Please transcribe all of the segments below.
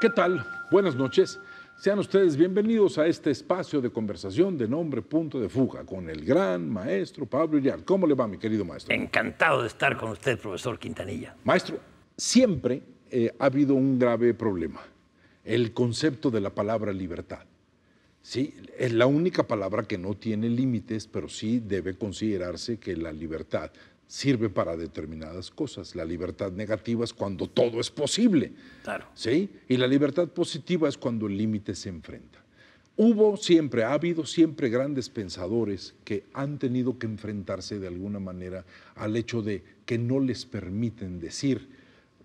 ¿Qué tal? Buenas noches. Sean ustedes bienvenidos a este espacio de conversación de nombre Punto de Fuga con el gran maestro Pablo Iriar. ¿Cómo le va, mi querido maestro? Encantado de estar con usted, profesor Quintanilla. Maestro, siempre eh, ha habido un grave problema, el concepto de la palabra libertad. Sí, es la única palabra que no tiene límites, pero sí debe considerarse que la libertad sirve para determinadas cosas. La libertad negativa es cuando todo es posible. Claro. ¿Sí? Y la libertad positiva es cuando el límite se enfrenta. Hubo siempre, ha habido siempre grandes pensadores que han tenido que enfrentarse de alguna manera al hecho de que no les permiten decir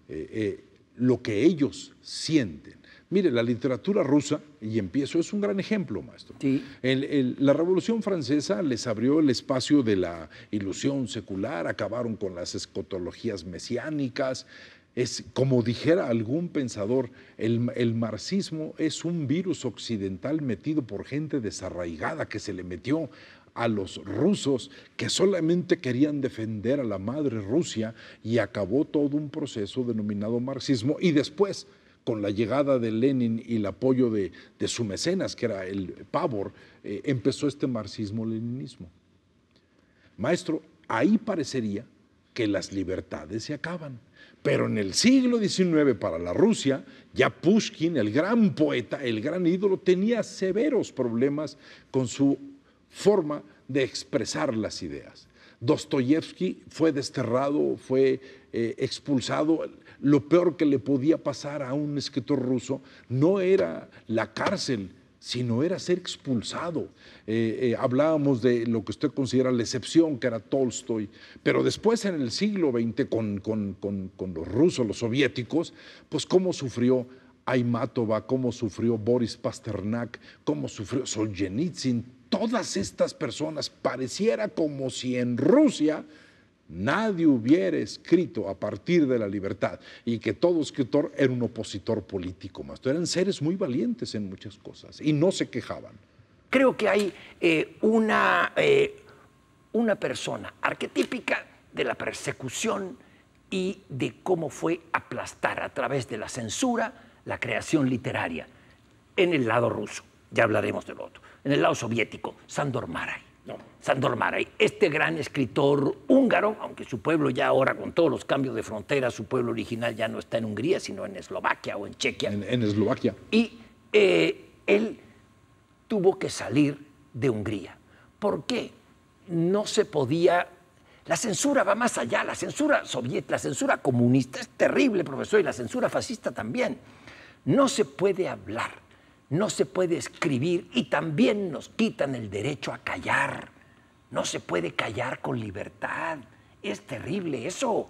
eh, eh, lo que ellos sienten. Mire, la literatura rusa, y empiezo, es un gran ejemplo, maestro. Sí. la Revolución Francesa les abrió el espacio de la ilusión secular, acabaron con las escotologías mesiánicas. Es, como dijera algún pensador, el, el marxismo es un virus occidental metido por gente desarraigada que se le metió a los rusos que solamente querían defender a la madre Rusia y acabó todo un proceso denominado marxismo y después con la llegada de Lenin y el apoyo de, su mecenas, que era el Pavor, eh, empezó este marxismo-leninismo. Maestro, ahí parecería que las libertades se acaban. Pero en el siglo XIX para la Rusia, ya Pushkin, el gran poeta, el gran ídolo, tenía severos problemas con su forma de expresar las ideas. Dostoyevsky fue desterrado, fue eh, expulsado. Lo peor que le podía pasar a un escritor ruso no era la cárcel, sino era ser expulsado. Eh, eh, hablábamos de lo que usted considera la excepción, que era Tolstoy, pero después en el siglo XX con, con los rusos, los soviéticos, pues cómo sufrió Aymatova, cómo sufrió Boris Pasternak, cómo sufrió Solzhenitsyn, todas estas personas, pareciera como si en Rusia nadie hubiera escrito a partir de la libertad y que todo escritor era un opositor político más. Eran seres muy valientes en muchas cosas y no se quejaban. Creo que hay eh, una, eh, una persona arquetípica de la persecución y de cómo fue aplastar a través de la censura la creación literaria en el lado ruso. Ya hablaremos del otro en el lado soviético, Sandor Maray. Sandor este gran escritor húngaro, aunque su pueblo ya ahora con todos los cambios de frontera, su pueblo original ya no está en Hungría, sino en Eslovaquia o en Chequia. En, Eslovaquia. Y eh, él tuvo que salir de Hungría. ¿Por qué? No se podía la censura va más allá, la censura soviética, la censura comunista es terrible, profesor, y la censura fascista también. No se puede hablar no se puede escribir y también nos quitan el derecho a callar. No se puede callar con libertad. Es terrible eso.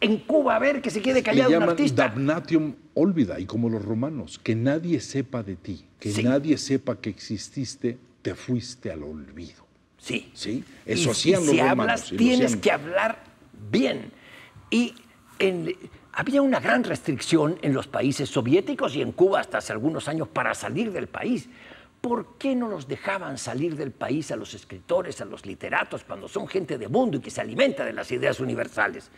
En Cuba, a ver, que se quede callado Le llaman un artista. Damnatium olvida, y como los romanos, que nadie sepa de ti, que nadie sepa que exististe, te fuiste al olvido. Sí. Sí, eso y, hacían los si Hablas, tienes que hablar bien. Y en, había una gran restricción en los países soviéticos y en Cuba hasta hace algunos años para salir del país. ¿Por qué no los dejaban salir del país a los escritores, a los literatos, cuando son gente de mundo y que se alimenta de las ideas universales?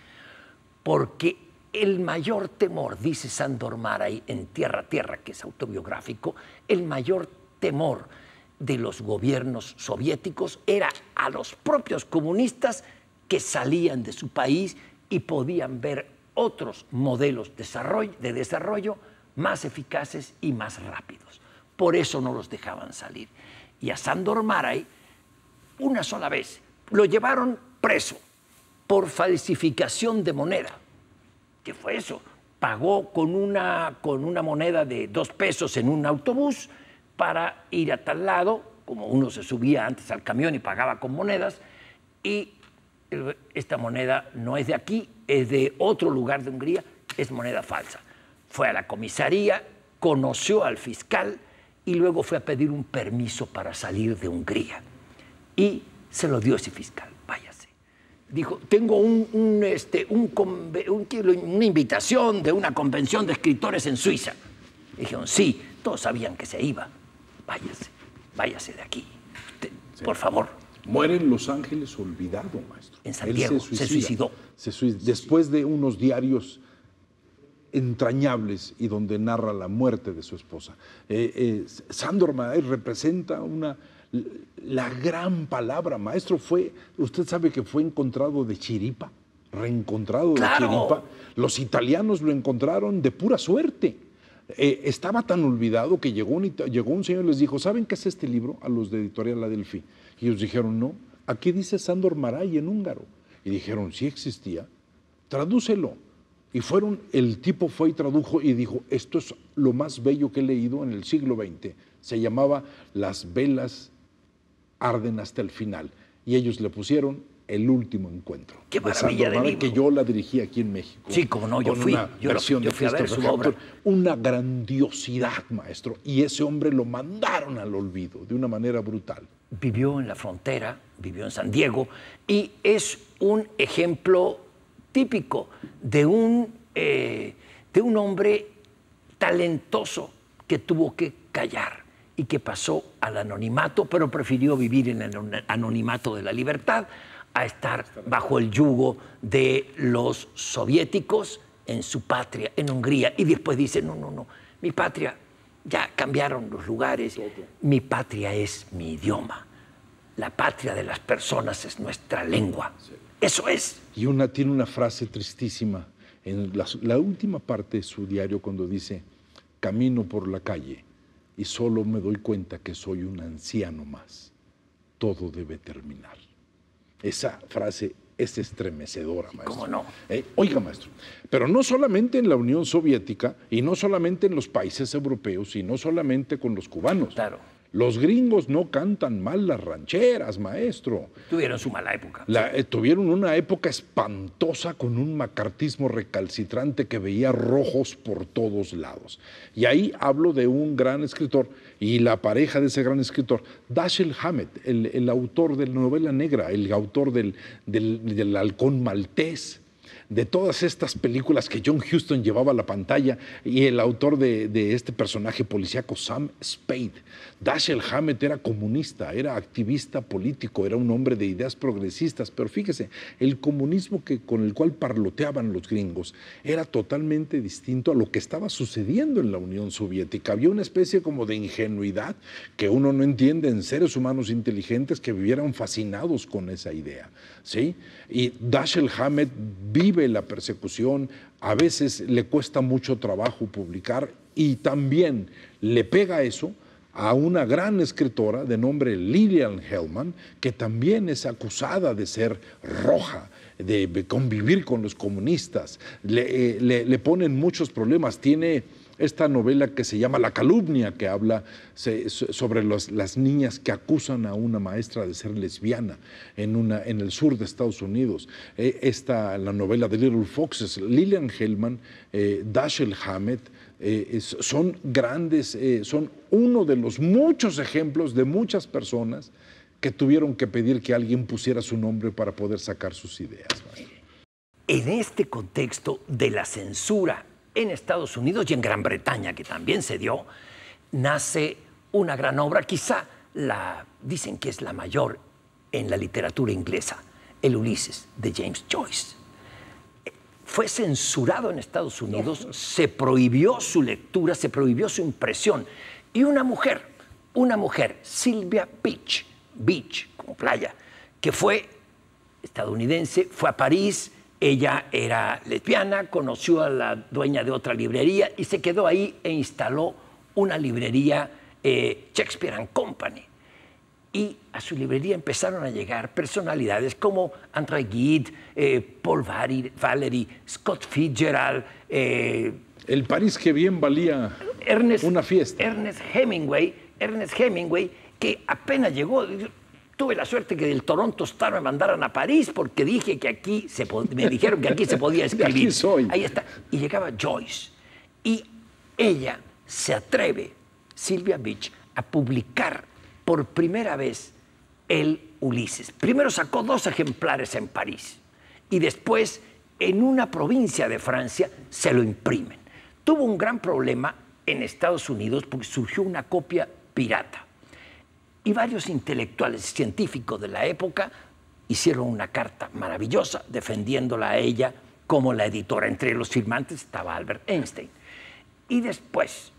Porque el mayor temor, dice Sandor Maray en Tierra Tierra, que es autobiográfico, el mayor temor de los gobiernos soviéticos era a los propios comunistas que salían de su país y podían ver otros modelos de desarrollo más eficaces y más rápidos. Por eso no los dejaban salir. Y a Sandor Maray, una sola vez, lo llevaron preso por falsificación de moneda. ¿Qué fue eso? Pagó con una, con una moneda de dos pesos en un autobús para ir a tal lado, como uno se subía antes al camión y pagaba con monedas, y esta moneda no es de aquí, es de otro lugar de Hungría, es moneda falsa. Fue a la comisaría, conoció al fiscal y luego fue a pedir un permiso para salir de Hungría. Y se lo dio ese fiscal, váyase. Dijo, tengo este, una invitación de una convención de escritores en Suiza. Dijeron, sí, todos sabían que se iba, váyase, váyase de aquí, por favor. Muere en Los Ángeles olvidado, maestro. En San se, suicidó. Se suicidó. Después de unos diarios entrañables y donde narra la muerte de su esposa. Eh, eh, Sandor representa una, la gran palabra, maestro. Fue, usted sabe que fue encontrado de chiripa, reencontrado de chiripa. Los italianos lo encontraron de pura suerte eh, estaba tan olvidado que llegó un, llegó un señor y les dijo, ¿saben qué es este libro? A los de Editorial La Y ellos dijeron, no, aquí dice Sándor Maray en húngaro. Y dijeron, sí existía, tradúcelo. Y fueron, el tipo fue y tradujo y dijo, esto es lo más bello que he leído en el siglo XX. Se llamaba Las velas arden hasta el final. Y ellos le pusieron el último encuentro. Qué maravilla de, que yo la dirigí aquí en México. Sí, como no, yo fui. a su obra. Una grandiosidad, maestro. Y ese hombre lo mandaron al olvido de una manera brutal. Vivió en la frontera, vivió en San Diego, y es un ejemplo típico de un, eh, de un hombre talentoso que tuvo que callar y que pasó al anonimato, pero prefirió vivir en el anonimato de la libertad a estar bajo el yugo de los soviéticos en su patria, en Hungría. Y después dice, no, no, no, mi patria, ya cambiaron los lugares, mi patria es mi idioma, la patria de las personas es nuestra lengua. Eso es. Y una, tiene una frase tristísima en la, la última parte de su diario cuando dice, camino por la calle y solo me doy cuenta que soy un anciano más. Todo debe terminar. Esa frase es estremecedora, maestro. ¿Cómo no? ¿Eh? oiga, maestro, pero no solamente en la Unión Soviética y no solamente en los países europeos sino solamente con los cubanos. Claro. Los gringos no cantan mal las rancheras, maestro. Tuvieron su mala época. Eh, tuvieron una época espantosa con un macartismo recalcitrante que veía rojos por todos lados. Y ahí hablo de un gran escritor y la pareja de ese gran escritor, Dashiell Hammett, el, el autor de la novela negra, el autor del, del, del halcón maltés, de todas estas películas que John Huston llevaba a la pantalla y el autor de, este personaje policíaco, Sam Spade. Dashiell Hammett era comunista, era activista político, era un hombre de ideas progresistas, pero fíjese, el comunismo que, con el cual parloteaban los gringos era totalmente distinto a lo que estaba sucediendo en la Unión Soviética. Había una especie como de ingenuidad que uno no entiende en seres humanos inteligentes que vivieran fascinados con esa idea. ¿sí? Y Dashiell Hammett vive la persecución, a veces le cuesta mucho trabajo publicar y también le pega eso a una gran escritora de nombre Lillian Hellman, que también es acusada de ser roja, de convivir con los comunistas. Le, eh, ponen muchos problemas, tiene esta novela que se llama La calumnia, que habla sobre las niñas que acusan a una maestra de ser lesbiana en, una, en el sur de Estados Unidos. Eh, esta, la novela de Little Foxes, Lillian Hellman, eh, Dashiell Hammett, eh, son grandes, eh, son uno de los muchos ejemplos de muchas personas que tuvieron que pedir que alguien pusiera su nombre para poder sacar sus ideas. En este contexto de la censura en Estados Unidos y en Gran Bretaña, que también se dio, nace una gran obra, quizá la, dicen que es la mayor en la literatura inglesa, El Ulises de James Joyce. Fue censurado en Estados Unidos, se prohibió su lectura, se prohibió su impresión. Y una mujer, una mujer, Silvia Beach, Beach, como playa, que fue estadounidense, fue a París, ella era lesbiana, conoció a la dueña de otra librería y se quedó ahí e instaló una librería eh, Shakespeare and Company. Y a su librería empezaron a llegar personalidades como André Gide, eh, Paul Valery, Scott Fitzgerald. Eh, El París que bien valía una fiesta. Ernest Hemingway, Ernest Hemingway, que apenas llegó, tuve la suerte que del Toronto Star me mandaran a París porque dije que aquí me dijeron que aquí se podía escribir. Ahí está. Y llegaba Joyce y ella se atreve, Silvia Beach, a publicar por primera vez el Ulises. Primero sacó dos ejemplares en París y después en una provincia de Francia se lo imprimen. Tuvo un gran problema en Estados Unidos porque surgió una copia pirata y varios intelectuales científicos de la época hicieron una carta maravillosa defendiéndola a ella como la editora. Entre los firmantes estaba Albert Einstein. Y después,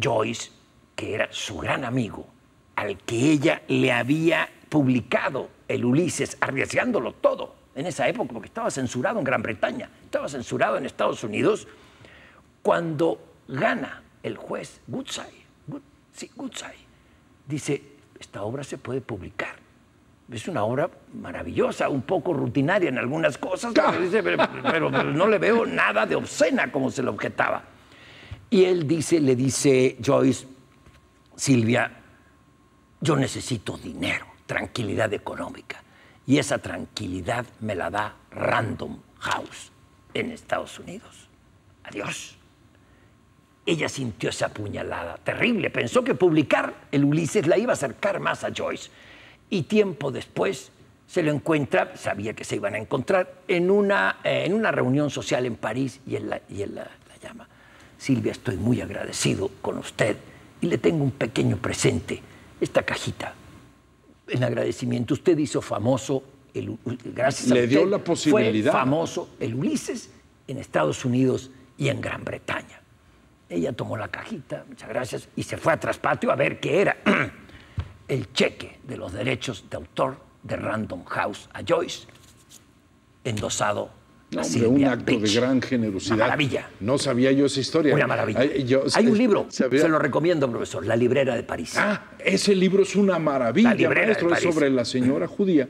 Joyce, que era su gran amigo, al que ella le había publicado el Ulises, arriesgándolo todo en esa época, porque estaba censurado en Gran Bretaña, estaba censurado en Estados Unidos, cuando gana el juez Goodside, sí, Goodside dice, esta obra se puede publicar. Es una obra maravillosa, un poco rutinaria en algunas cosas, pero, no le veo nada de obscena como se le objetaba. Y él dice, le dice Joyce, Silvia, yo necesito dinero, tranquilidad económica. Y esa tranquilidad me la da Random House en Estados Unidos. Adiós. Ella sintió esa puñalada terrible. Pensó que publicar el Ulises la iba a acercar más a Joyce. Y tiempo después se lo encuentra, sabía que se iban a encontrar, en una, eh, en una reunión social en París y él, la, y la, llama. Silvia, estoy muy agradecido con usted y le tengo un pequeño presente, esta cajita. En agradecimiento, usted hizo famoso el, gracias a dio la posibilidad. famoso el Ulises en Estados Unidos y en Gran Bretaña. Ella tomó la cajita, muchas gracias, y se fue a traspatio a ver qué era el cheque de los derechos de autor de Random House a Joyce, endosado no, hombre, un acto de gran generosidad. Una maravilla. No sabía yo esa historia. Una maravilla. Hay un libro, se lo recomiendo, profesor, La librera de París. Ah, ese libro es una maravilla, la maestro, de París. sobre la señora judía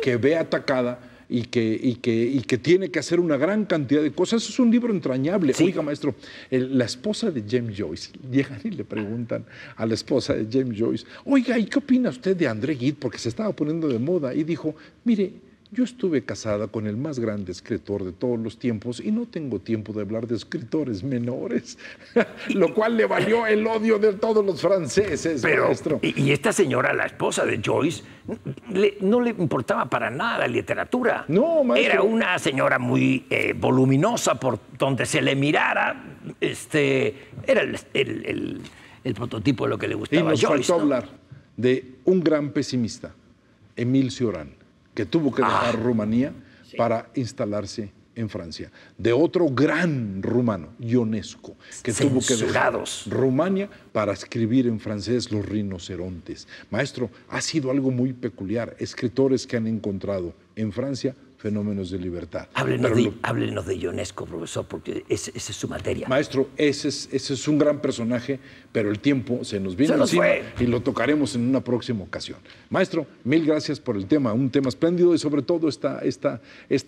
que ve atacada y que, y que, y que tiene que hacer una gran cantidad de cosas. Es un libro entrañable. Oiga, maestro, la esposa de James Joyce, llegan y le preguntan a la esposa de James Joyce, oiga, ¿y qué opina usted de André Gide? Porque se estaba poniendo de moda y dijo, mire, yo estuve casada con el más grande escritor de todos los tiempos y no tengo tiempo de hablar de escritores menores, lo cual le valió el odio de todos los franceses, Pero, Y, esta señora, la esposa de Joyce, no le importaba para nada la literatura. No, maestro. Era una señora muy eh, voluminosa por donde se le mirara. Este, era el, prototipo de lo que le gustaba y nos a Joyce. Faltó hablar de un gran pesimista, Emil Cioran que tuvo que dejar ah. Rumanía para instalarse en Francia, de otro gran rumano, Ionesco, que tuvo que dejar Rumania para escribir en francés Los rinocerontes. Maestro, ha sido algo muy peculiar, escritores que han encontrado en Francia fenómenos de libertad. Háblenos, de, Ionesco, profesor, porque esa es su materia. Maestro, ese es, un gran personaje, pero el tiempo se nos viene y lo tocaremos en una próxima ocasión. Maestro, mil gracias por el tema, un tema espléndido y sobre todo esta,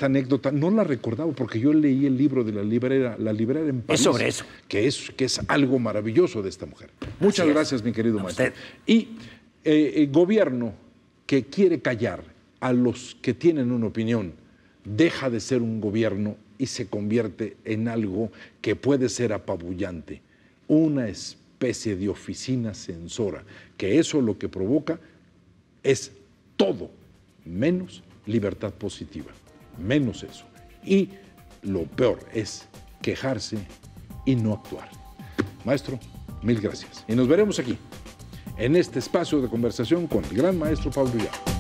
anécdota. No la recordaba porque yo leí el libro de la librera, La librera en París. Es sobre eso. Que es, algo maravilloso de esta mujer. Muchas gracias, mi querido maestro. Y el eh, eh, gobierno que quiere callar a los que tienen una opinión deja de ser un gobierno y se convierte en algo que puede ser apabullante, una especie de oficina censora, que eso lo que provoca es todo menos libertad positiva, menos eso. Y lo peor es quejarse y no actuar. Maestro, mil gracias. Y nos veremos aquí, en este espacio de conversación con el gran maestro Paul Villar.